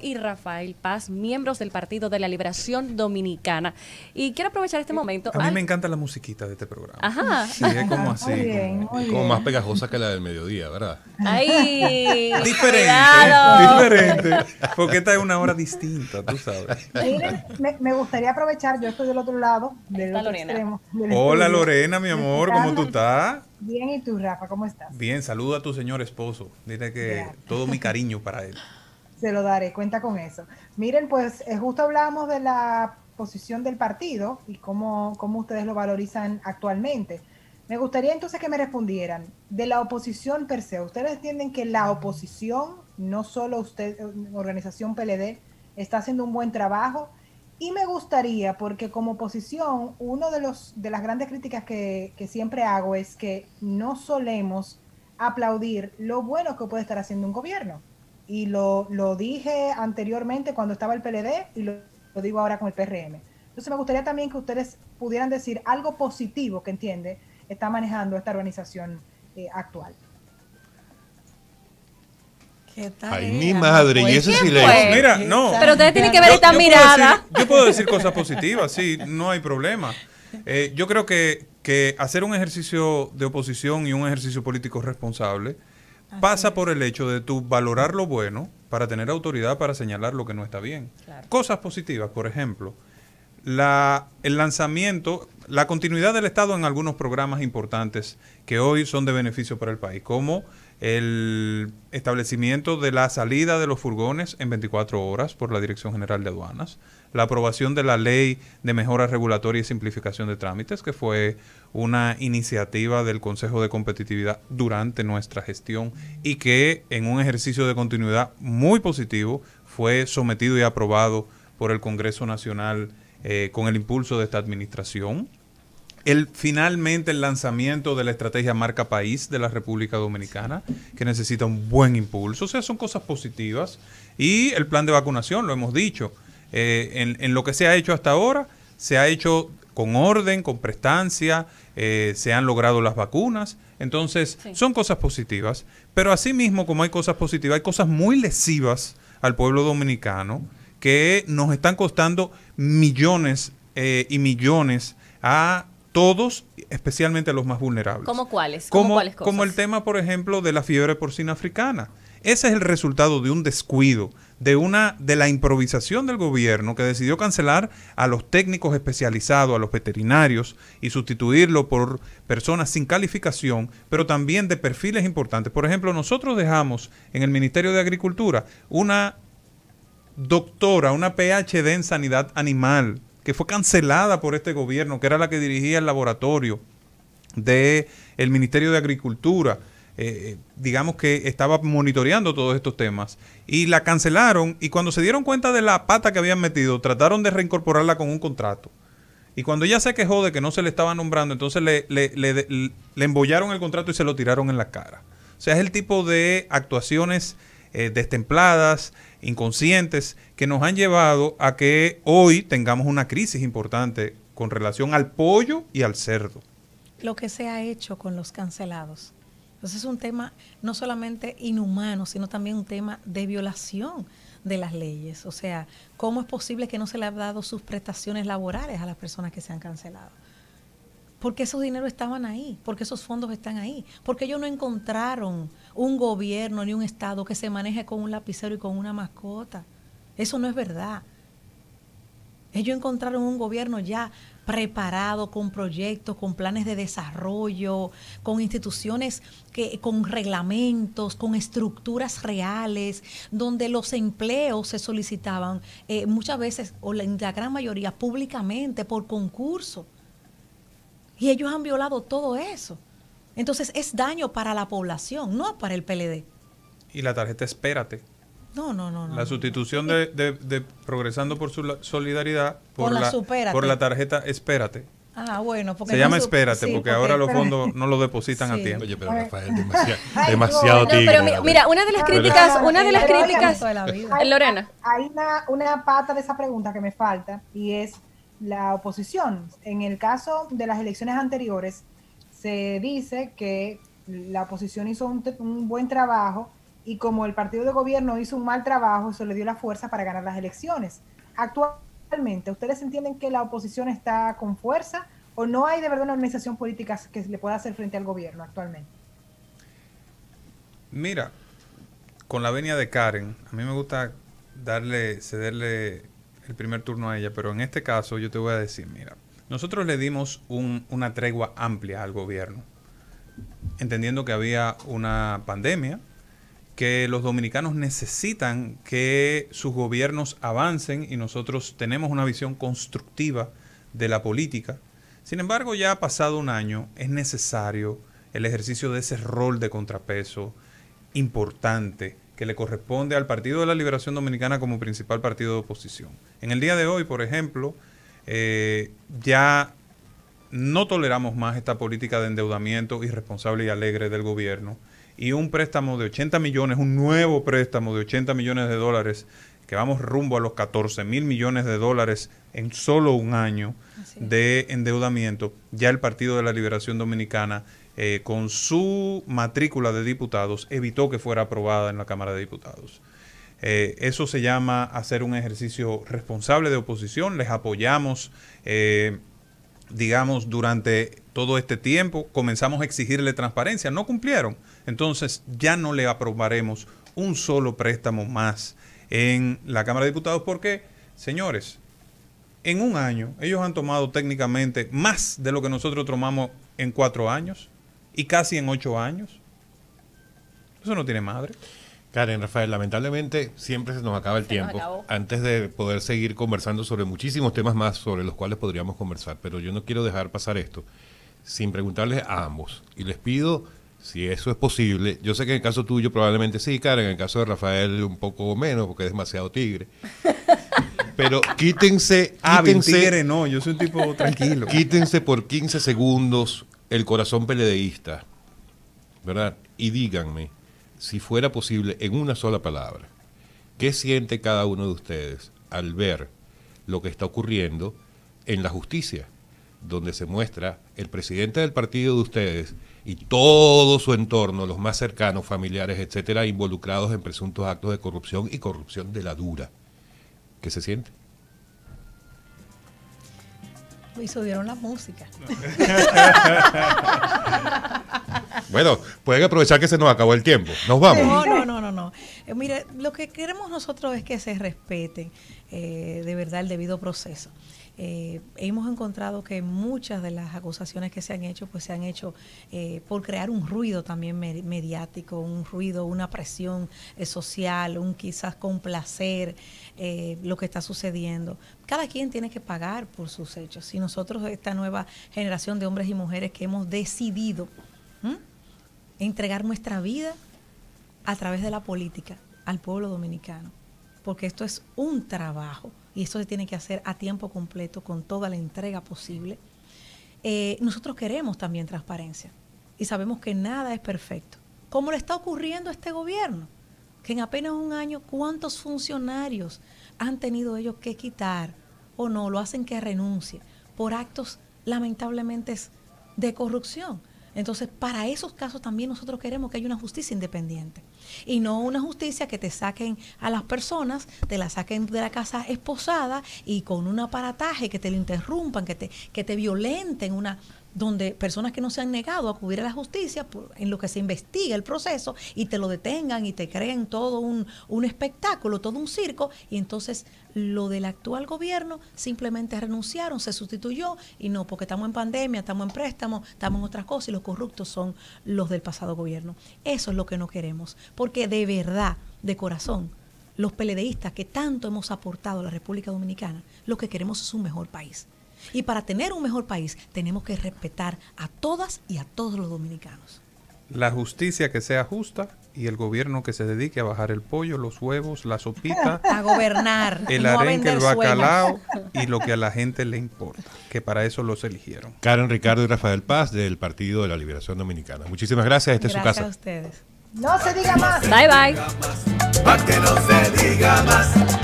y Rafael Paz, miembros del Partido de la Liberación Dominicana. Y quiero aprovechar este momento. A mí me encanta la musiquita de este programa. Ajá. Sí, es como así, muy bien, como, más pegajosa que la del mediodía, ¿verdad? ¡Ay! diferente, diferente. Porque esta es una hora distinta, tú sabes. me, me gustaría aprovechar, yo estoy del otro lado, del otro Lorena. Hola Lorena, mi amor, ¿cómo tú estás? Bien, ¿y tú, Rafa? ¿Cómo estás? Bien, saluda a tu señor esposo. Dile que todo mi cariño para él. Se lo daré, cuenta con eso. Miren, pues eh, justo hablábamos de la posición del partido y cómo, ustedes lo valorizan actualmente. Me gustaría entonces que me respondieran de la oposición per se. ¿Ustedes entienden que la oposición, no solo usted, organización PLD, está haciendo un buen trabajo? Y me gustaría, porque como oposición, uno de, los, de las grandes críticas que siempre hago es que no solemos aplaudir lo bueno que puede estar haciendo un gobierno y lo, lo dije anteriormente cuando estaba el PLD y lo, digo ahora con el PRM. Entonces me gustaría también que ustedes pudieran decir algo positivo que entiende está manejando esta organización eh, actual. Ay, mi madre, y ese pues, silencio. Mira, no. Pero ustedes tienen que ver esta mirada. yo puedo decir cosas positivas, sí, no hay problema. Eh, yo creo que, que hacer un ejercicio de oposición y un ejercicio político responsable pasa por el hecho de tú valorar lo bueno para tener autoridad para señalar lo que no está bien. Cosas positivas, por ejemplo, el lanzamiento, la continuidad del Estado en algunos programas importantes que hoy son de beneficio para el país, como el establecimiento de la salida de los furgones en 24 horas por la Dirección General de Aduanas, la aprobación de la Ley de Mejora Regulatoria y Simplificación de Trámites, que fue una iniciativa del Consejo de Competitividad durante nuestra gestión y que en un ejercicio de continuidad muy positivo fue sometido y aprobado por el Congreso Nacional eh, con el impulso de esta administración. El, finalmente el lanzamiento de la estrategia marca país de la República Dominicana, que necesita un buen impulso. O sea, son cosas positivas. Y el plan de vacunación, lo hemos dicho. Eh, en, lo que se ha hecho hasta ahora, se ha hecho con orden, con prestancia, eh, se han logrado las vacunas. Entonces, son cosas positivas. Pero asimismo, como hay cosas positivas, hay cosas muy lesivas al pueblo dominicano que nos están costando millones eh, y millones a todos, especialmente a los más vulnerables. ¿Cómo cuáles? cuáles cosas? como el tema, por ejemplo, de la fiebre porcina africana. Ese es el resultado de un descuido, de una de la improvisación del gobierno que decidió cancelar a los técnicos especializados, a los veterinarios y sustituirlo por personas sin calificación, pero también de perfiles importantes. Por ejemplo, nosotros dejamos en el Ministerio de Agricultura una doctora, una PhD en sanidad animal, que fue cancelada por este gobierno, que era la que dirigía el laboratorio del el Ministerio de Agricultura eh, eh, digamos que estaba monitoreando todos estos temas y la cancelaron y cuando se dieron cuenta de la pata que habían metido, trataron de reincorporarla con un contrato. Y cuando ella se quejó de que no se le estaba nombrando, entonces le, le, embollaron el contrato y se lo tiraron en la cara. O sea, es el tipo de actuaciones eh, destempladas, inconscientes, que nos han llevado a que hoy tengamos una crisis importante con relación al pollo y al cerdo. Lo que se ha hecho con los cancelados. Entonces es un tema no solamente inhumano, sino también un tema de violación de las leyes. O sea, ¿cómo es posible que no se le ha dado sus prestaciones laborales a las personas que se han cancelado? Porque esos dineros estaban ahí, porque esos fondos están ahí, porque ellos no encontraron un gobierno ni un Estado que se maneje con un lapicero y con una mascota. Eso no es verdad. Ellos encontraron un gobierno ya preparado con proyectos, con planes de desarrollo, con instituciones que con reglamentos, con estructuras reales, donde los empleos se solicitaban eh, muchas veces o la, la gran mayoría públicamente por concurso. Y ellos han violado todo eso. Entonces es daño para la población, no para el PLD. Y la tarjeta Espérate no, no, no. La sustitución eh, de, Progresando por Solidaridad por, la, por la tarjeta Espérate. Ah, bueno, se llama Espérate, porque, ahora los fondos no los depositan a tiempo. Oye, pero Rafael, demasiado, demasiado pero mira, una de las críticas, una de las críticas, Lorena. Hay una, una pata de esa pregunta que me falta y es la oposición. En el caso de las elecciones anteriores, se dice que la oposición hizo un buen trabajo y como el partido de gobierno hizo un mal trabajo, eso le dio la fuerza para ganar las elecciones. Actualmente, ¿ustedes entienden que la oposición está con fuerza o no hay de verdad una organización política que le pueda hacer frente al gobierno actualmente? Mira, con la venia de Karen, a mí me gusta darle, cederle el primer turno a ella, pero en este caso yo te voy a decir, mira, nosotros le dimos una tregua amplia al gobierno, entendiendo que había una pandemia, que los dominicanos necesitan que sus gobiernos avancen y nosotros tenemos una visión constructiva de la política. Sin embargo, ya ha pasado un año, es necesario el ejercicio de ese rol de contrapeso importante que le corresponde al Partido de la Liberación Dominicana como principal partido de oposición. En el día de hoy, por ejemplo, eh, ya no toleramos más esta política de endeudamiento irresponsable y alegre del gobierno y un préstamo de 80 millones, un nuevo préstamo de 80 millones de dólares, que vamos rumbo a los 14 mil millones de dólares en solo un año de endeudamiento, ya el Partido de la Liberación Dominicana, eh, con su matrícula de diputados, evitó que fuera aprobada en la Cámara de Diputados. Eh, eso se llama hacer un ejercicio responsable de oposición. Les apoyamos. Eh, digamos, durante todo este tiempo, comenzamos a exigirle transparencia, no cumplieron. Entonces ya no le aprobaremos un solo préstamo más en la Cámara de Diputados porque, señores, en un año ellos han tomado técnicamente más de lo que nosotros tomamos en cuatro años y casi en ocho años. Eso no tiene madre. Karen, Rafael, lamentablemente siempre se nos acaba el tiempo antes de poder seguir conversando sobre muchísimos temas más sobre los cuales podríamos conversar, pero yo no quiero dejar pasar esto sin preguntarles a ambos y les pido si eso es posible. Yo sé que en el caso tuyo probablemente sí, Karen, en el caso de Rafael un poco menos porque es demasiado tigre. Pero quítense, ah, no, yo soy un tipo tranquilo. Quítense por 15 segundos el corazón peledeísta, ¿verdad? Y díganme si fuera posible, en una sola palabra, ¿qué siente cada uno de ustedes al ver lo que está ocurriendo en la justicia? donde se muestra el presidente del partido de ustedes y todo su entorno, los más cercanos, familiares, etcétera, involucrados en presuntos actos de corrupción y corrupción de la dura. ¿Qué se siente? Y subieron la música. Bueno, pueden aprovechar que se nos acabó el tiempo. Nos vamos. No, no, no, no. no. Eh, mire, lo que queremos nosotros es que se respeten eh, de verdad el debido proceso. Eh, hemos encontrado que muchas de las acusaciones que se han hecho, pues se han hecho por crear un ruido también mediático, un ruido, una presión social, un quizás complacer lo que está sucediendo. Cada quien tiene que pagar por sus hechos. Y nosotros, esta nueva generación de hombres y mujeres que hemos decidido entregar nuestra vida a través de la política al pueblo dominicano, porque esto es un trabajo y esto se tiene que hacer a tiempo completo con toda la entrega posible. Eh, nosotros queremos también transparencia y sabemos que nada es perfecto, como le está ocurriendo a este gobierno, que en apenas un año cuántos funcionarios han tenido ellos que quitar o no, lo hacen que renuncie por actos lamentablemente de corrupción. Entonces, para esos casos también nosotros queremos que haya una justicia independiente y no una justicia que te saquen a las personas, te la saquen de la casa esposada y con un aparataje que te lo interrumpan, que te, que te violenten una donde personas que no se han negado a acudir a la justicia, en lo que se investiga el proceso, y te lo detengan y te creen todo un, un espectáculo, todo un circo, y entonces lo del actual gobierno simplemente renunciaron, se sustituyó, y no, porque estamos en pandemia, estamos en préstamo, estamos en otras cosas, y los corruptos son los del pasado gobierno. Eso es lo que no queremos, porque de verdad, de corazón, los peledeístas que tanto hemos aportado a la República Dominicana, lo que queremos es un mejor país. Y para tener un mejor país tenemos que respetar a todas y a todos los dominicanos. La justicia que sea justa y el gobierno que se dedique a bajar el pollo, los huevos, la sopita, a gobernar, el no arenque, el bacalao y lo que a la gente le importa, que para eso los eligieron. Karen Ricardo y Rafael Paz del Partido de la Liberación Dominicana. Muchísimas gracias, este es su casa. a ustedes. No se diga más. Bye bye. Para que no se diga más.